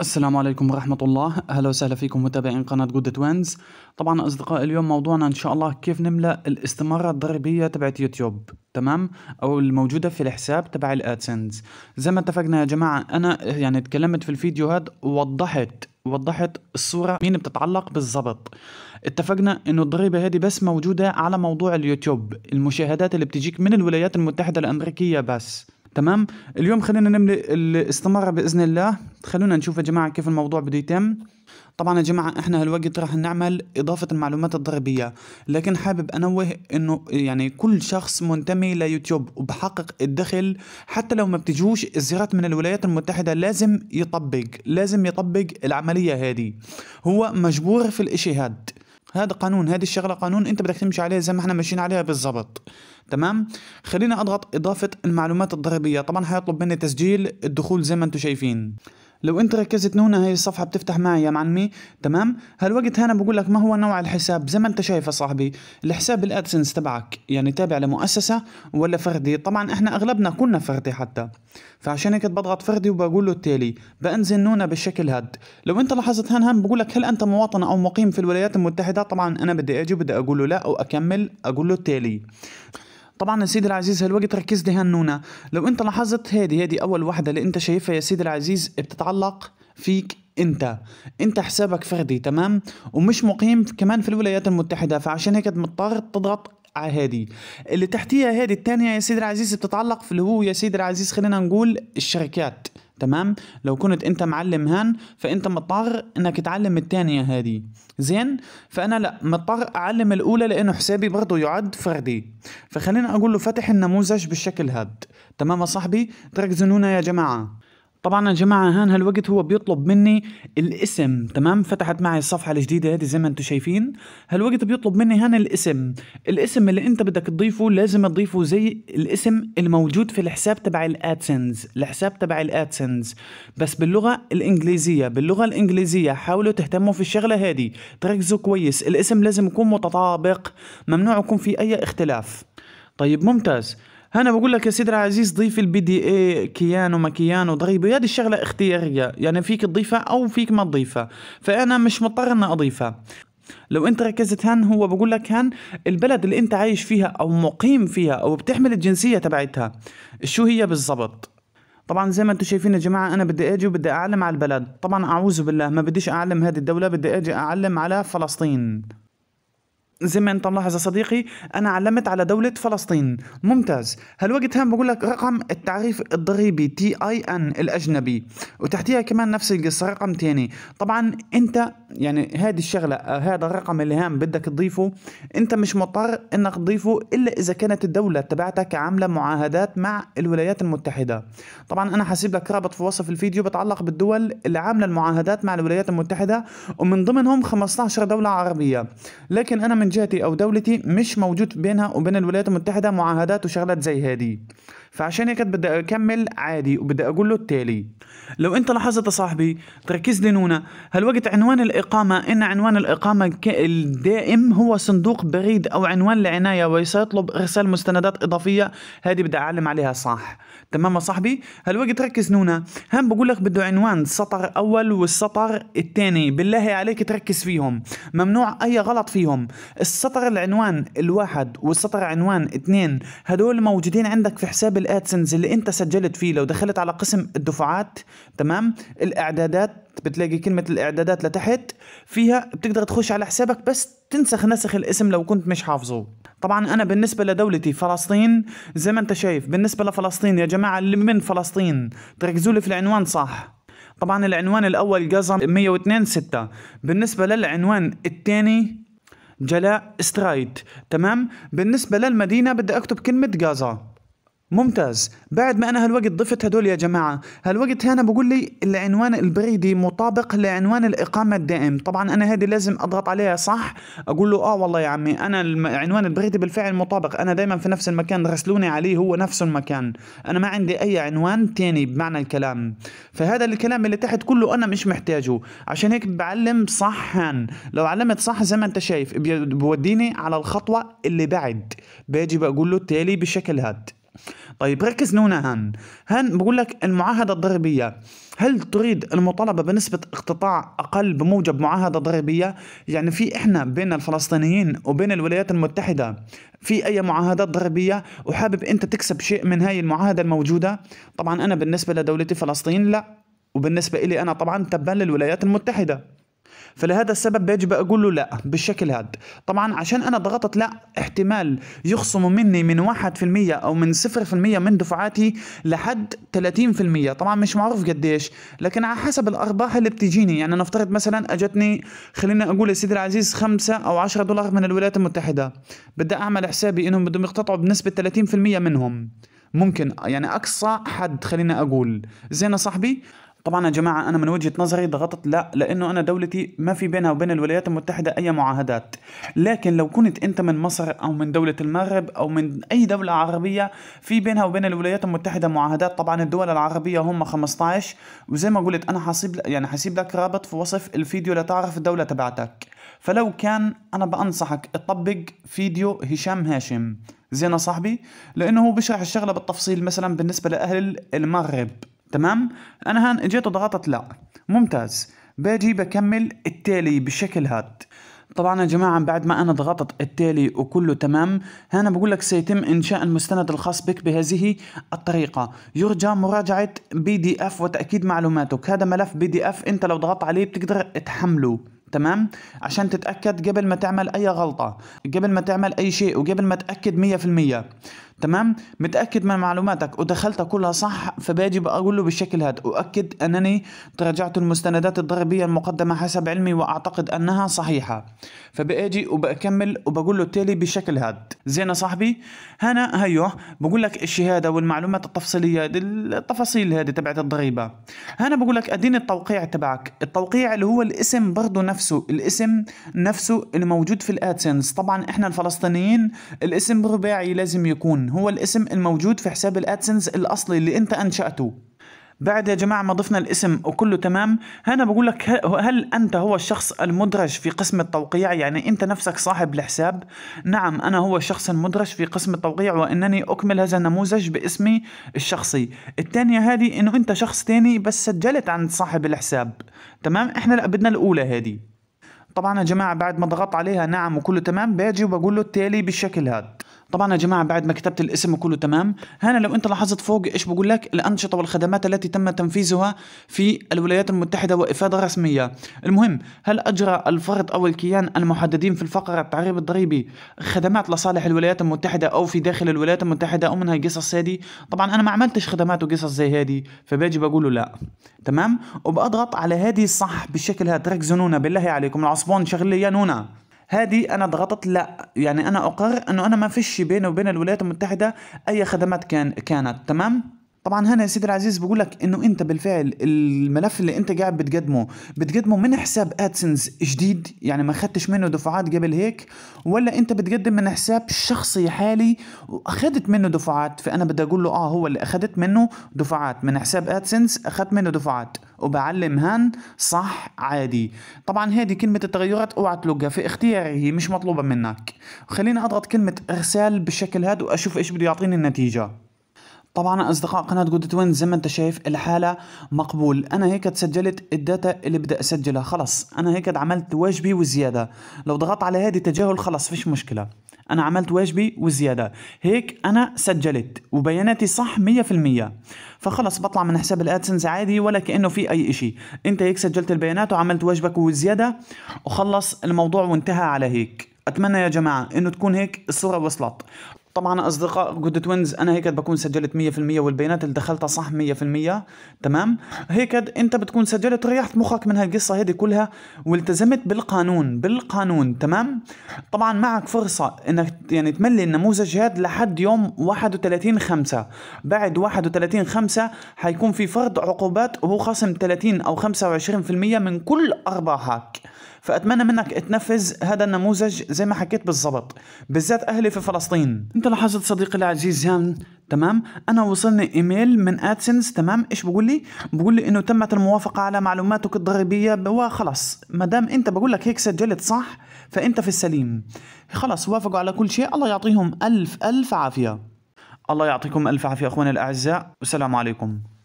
السلام عليكم ورحمة الله أهلا وسهلا فيكم متابعين قناة جود توينز طبعا أصدقائي اليوم موضوعنا إن شاء الله كيف نملأ الاستمارة الضريبية تبعت يوتيوب تمام أو الموجودة في الحساب تبع الأدسنز زي ما اتفقنا يا جماعة أنا يعني تكلمت في الفيديو هاد ووضحت وضحت الصورة مين بتتعلق بالظبط اتفقنا انه الضريبة هذه بس موجودة على موضوع اليوتيوب المشاهدات اللي بتجيك من الولايات المتحدة الأمريكية بس تمام اليوم خلينا نملي الاستمارة بإذن الله خلونا نشوف يا جماعة كيف الموضوع بده يتم طبعا يا جماعة احنا هالوقت راح نعمل اضافة المعلومات الضريبية لكن حابب انوه انه يعني كل شخص منتمي ليوتيوب وبحقق الدخل حتى لو ما بتجوش الزيارات من الولايات المتحدة لازم يطبق لازم يطبق العملية هذه هو مجبور في الاشي هاد هذا قانون هذه الشغله قانون انت بدك تمشي عليه زي ما احنا ماشيين عليها بالضبط تمام خلينا اضغط اضافه المعلومات الضريبيه طبعا هيطلب مني تسجيل الدخول زي ما انتم شايفين لو انت ركزت هنا هي الصفحه بتفتح معي يا معلمي تمام هالوقت هنا بقول لك ما هو نوع الحساب زي ما انت شايف يا صاحبي الحساب الادسنس تبعك يعني تابع لمؤسسه ولا فردي طبعا احنا اغلبنا كنا فردي حتى فعشان هيك بضغط فردي وبقول له التالي بنزل نونا بالشكل هاد لو انت لاحظت هنا بقول لك هل انت مواطن او مقيم في الولايات المتحده طبعا انا بدي اجي بدي اقول له لا واكمل اقول له التالي طبعا يا سيدي العزيز هالوقت ركز لي هالنونه لو انت لاحظت هذه هذه اول وحده اللي انت شايفها يا سيدي العزيز بتتعلق فيك انت انت حسابك فردي تمام ومش مقيم كمان في الولايات المتحده فعشان هيك مضطر تضغط على هذه اللي تحتيها هذه الثانيه يا سيدي العزيز بتتعلق في اللي هو يا سيدي العزيز خلينا نقول الشركات تمام لو كنت انت معلم هان فانت مضطر انك تعلم الثانيه هذه زين فانا لا مضطر اعلم الاولى لانه حسابي برضه يعد فردي فخلينا اقول له فتح النموذج بالشكل هاد تمام يا صاحبي تركزوا يا جماعه طبعا يا جماعه هان هالوقت هو بيطلب مني الاسم تمام فتحت معي الصفحه الجديده هذه زي ما انتم شايفين هالوقت بيطلب مني هان الاسم الاسم اللي انت بدك تضيفه لازم تضيفه زي الاسم الموجود في الحساب تبع الادسنس الحساب تبع الادسنس بس باللغه الانجليزيه باللغه الانجليزيه حاولوا تهتموا في الشغله هذه تركزوا كويس الاسم لازم يكون متطابق ممنوع يكون في اي اختلاف طيب ممتاز انا بقول لك يا سيدي العزيز ضيف البي دي اي كيان وما كيان وضريبه هذه الشغله اختياريه يعني فيك تضيفها او فيك ما تضيفها فانا مش مضطر اني اضيفها لو انت ركزت هان هو بقول لك هان البلد اللي انت عايش فيها او مقيم فيها او بتحمل الجنسيه تبعتها شو هي بالضبط طبعا زي ما انتم شايفين يا جماعه انا بدي اجي وبدي اعلم على البلد طبعا اعوذ بالله ما بديش اعلم هذه الدوله بدي اجي اعلم على فلسطين زي ما انت ملاحظ يا صديقي انا علمت على دولة فلسطين ممتاز هالوقت هم بقول لك رقم التعريف الضريبي تي اي ان الاجنبي وتحتيها كمان نفس القصة رقم تاني طبعا انت يعني هذه الشغلة آه، هذا الرقم اللي هام بدك تضيفه انت مش مضطر انك تضيفه الا اذا كانت الدولة تبعتك عاملة معاهدات مع الولايات المتحدة طبعا انا حسيب لك رابط في وصف الفيديو بتعلق بالدول اللي عاملة المعاهدات مع الولايات المتحدة ومن ضمنهم 15 دولة عربية لكن انا من من جهتي او دولتي مش موجود بينها وبين الولايات المتحده معاهدات وشغلات زي هذه فعشان هيك بدي اكمل عادي وبدي اقول له التالي لو انت لاحظت يا صاحبي تركز لي نونا هالوقت عنوان الاقامه ان عنوان الاقامه الدائم هو صندوق بريد او عنوان لعنايه وسيطلب ارسال مستندات اضافيه هذه بدي اعلم عليها صح تمام يا صاحبي هالوقت ركز نونا هم بقول لك بده عنوان سطر اول والسطر الثاني بالله عليك تركز فيهم ممنوع اي غلط فيهم السطر العنوان الواحد والسطر عنوان اثنين هدول موجودين عندك في حساب الادسنس اللي انت سجلت فيه لو دخلت على قسم الدفعات تمام الاعدادات بتلاقي كلمة الاعدادات لتحت فيها بتقدر تخش على حسابك بس تنسخ نسخ الاسم لو كنت مش حافظه طبعا انا بالنسبه لدولتي فلسطين زي ما انت شايف بالنسبه لفلسطين يا جماعه اللي من فلسطين تركزوا لي في العنوان صح طبعا العنوان الاول جازا 102 6 بالنسبه للعنوان الثاني جلاء سترايت تمام بالنسبه للمدينه بدي اكتب كلمه جازا ممتاز بعد ما انا هالوقت ضفت هدول يا جماعه هالوقت هنا بقول لي العنوان البريدي مطابق لعنوان الاقامه الدائم طبعا انا هذه لازم اضغط عليها صح اقول له اه والله يا عمي انا العنوان البريدي بالفعل مطابق انا دائما في نفس المكان رسلوني عليه هو نفس المكان انا ما عندي اي عنوان تاني بمعنى الكلام فهذا الكلام اللي تحت كله انا مش محتاجه عشان هيك بعلم صح هان لو علمت صح زي ما انت شايف بوديني على الخطوه اللي بعد باجي بقول له التالي بشكل هاد طيب ركز هنا هان هان بقول لك المعاهدة الضريبية هل تريد المطالبة بنسبة اقتطاع أقل بموجب معاهدة ضريبية؟ يعني في إحنا بين الفلسطينيين وبين الولايات المتحدة في أي معاهدات ضريبية وحابب أنت تكسب شيء من هاي المعاهدة الموجودة؟ طبعا أنا بالنسبة لدولتي فلسطين لا وبالنسبة إلي أنا طبعا تبا للولايات المتحدة فلهذا السبب بيجب أقول له لا بالشكل هذا طبعا عشان أنا ضغطت لا احتمال يخصموا مني من 1% أو من 0% من دفعاتي لحد 30% طبعا مش معروف قديش لكن على حسب الأرباح اللي بتجيني يعني نفترض مثلا أجتني خلينا أقول يا سيدي العزيز 5 أو 10 دولار من الولايات المتحدة بدي أعمل حسابي إنهم بدهم يقتطعوا بنسبة 30% منهم ممكن يعني اقصى حد خلينا اقول زين صاحبي طبعا يا جماعه انا من وجهه نظري ضغطت لا لانه انا دولتي ما في بينها وبين الولايات المتحده اي معاهدات لكن لو كنت انت من مصر او من دوله المغرب او من اي دوله عربيه في بينها وبين الولايات المتحده معاهدات طبعا الدول العربيه هم 15 وزي ما قلت انا حاسيب يعني حسيب لك رابط في وصف الفيديو لتعرف الدوله تبعتك فلو كان انا بانصحك تطبق فيديو هشام هاشم زين صاحبي لانه هو بيشرح الشغله بالتفصيل مثلا بالنسبه لاهل المغرب تمام انا هان اجيت وضغطت لا ممتاز باجي بكمل التالي بالشكل هاد طبعا يا جماعة بعد ما أنا ضغطت التالي وكله تمام هنا بقول لك سيتم إنشاء المستند الخاص بك بهذه الطريقة يرجى مراجعة بي دي اف وتأكيد معلوماتك هذا ملف بي دي اف أنت لو ضغطت عليه بتقدر تحمله تمام عشان تتأكد قبل ما تعمل أي غلطة قبل ما تعمل أي شيء وقبل ما تأكد مية في المية تمام متاكد من معلوماتك ودخلتها كلها صح فباجي بقول له بالشكل هذا اؤكد انني تراجعت المستندات الضريبيه المقدمه حسب علمي واعتقد انها صحيحه فباجي وبكمل وبقول له التالي بشكل هذا زين يا صاحبي هنا هيو بقول لك الشهاده والمعلومات التفصيليه التفاصيل هذه تبعت الضريبه هنا بقول لك اديني التوقيع تبعك التوقيع اللي هو الاسم برضه نفسه الاسم نفسه اللي موجود في الادسنس طبعا احنا الفلسطينيين الاسم رباعي لازم يكون هو الاسم الموجود في حساب الادسنس الاصلي اللي انت انشاته بعد يا جماعة ما ضفنا الاسم وكله تمام هنا بقول لك هل أنت هو الشخص المدرج في قسم التوقيع يعني أنت نفسك صاحب الحساب نعم أنا هو الشخص المدرج في قسم التوقيع وأنني أكمل هذا النموذج باسمي الشخصي الثانية هذه أنه أنت شخص تاني بس سجلت عند صاحب الحساب تمام إحنا لا بدنا الأولى هذه طبعا يا جماعة بعد ما ضغطت عليها نعم وكله تمام باجي وبقول له التالي بالشكل هذا طبعا يا جماعه بعد ما كتبت الاسم وكله تمام هنا لو انت لاحظت فوق ايش بقول لك الانشطه والخدمات التي تم تنفيذها في الولايات المتحده وافاده رسميه المهم هل اجرى الفرد او الكيان المحددين في الفقره التعريب الضريبي خدمات لصالح الولايات المتحده او في داخل الولايات المتحده او منها قصص هذه طبعا انا ما عملتش خدمات وقصص زي هذه فباجي بقول له لا تمام وبضغط على هذه الصح بالشكل هذا ركزوا نونا بالله عليكم العصبون شغل لي يا نونا هذه انا ضغطت لا يعني انا اقر انه انا ما فيش بيني وبين الولايات المتحده اي خدمات كان كانت تمام طبعا هنا يا سيدي العزيز بقول لك انه انت بالفعل الملف اللي انت قاعد بتقدمه بتقدمه من حساب ادسنس جديد يعني ما خدتش منه دفعات قبل هيك ولا انت بتقدم من حساب شخصي حالي واخدت منه دفعات فانا بدي اقول له اه هو اللي اخدت منه دفعات من حساب ادسنس اخدت منه دفعات وبعلم هن صح عادي طبعا هذه كلمة التغيرات اوعى تلقها في اختياري هي مش مطلوبة منك خليني اضغط كلمة ارسال بالشكل هاد واشوف ايش بده يعطيني النتيجة طبعا اصدقاء قناه جود توين زي ما انت شايف الحاله مقبول انا هيك تسجلت الداتا اللي بدي اسجلها خلص انا هيك عملت واجبي وزياده لو ضغطت على هذه تجاهل خلص فيش مشكله انا عملت واجبي وزياده هيك انا سجلت وبياناتي صح 100% فخلص بطلع من حساب الادسنس عادي ولا كانه في اي شيء انت هيك سجلت البيانات وعملت واجبك وزياده وخلص الموضوع وانتهى على هيك اتمنى يا جماعه انه تكون هيك الصوره وصلت طبعا اصدقاء جود توينز انا هيك بكون سجلت 100% والبيانات اللي دخلتها صح 100% تمام هيك انت بتكون سجلت ريحت مخك من هالقصه هذه كلها والتزمت بالقانون بالقانون تمام طبعا معك فرصه انك يعني تملي النموذج هذا لحد يوم 31 5 بعد 31 5 حيكون في فرض عقوبات وهو خصم 30 او 25% من كل ارباحك فأتمنى منك تنفذ هذا النموذج زي ما حكيت بالضبط بالذات أهلي في فلسطين أنت لاحظت صديقي العزيز هان تمام انا وصلني ايميل من ادسنس تمام ايش بقول لي بقول لي انه تمت الموافقه على معلوماتك الضريبيه وخلص ما دام انت بقول لك هيك سجلت صح فانت في السليم خلص وافقوا على كل شيء الله يعطيهم الف الف عافيه الله يعطيكم الف عافيه اخواني الاعزاء والسلام عليكم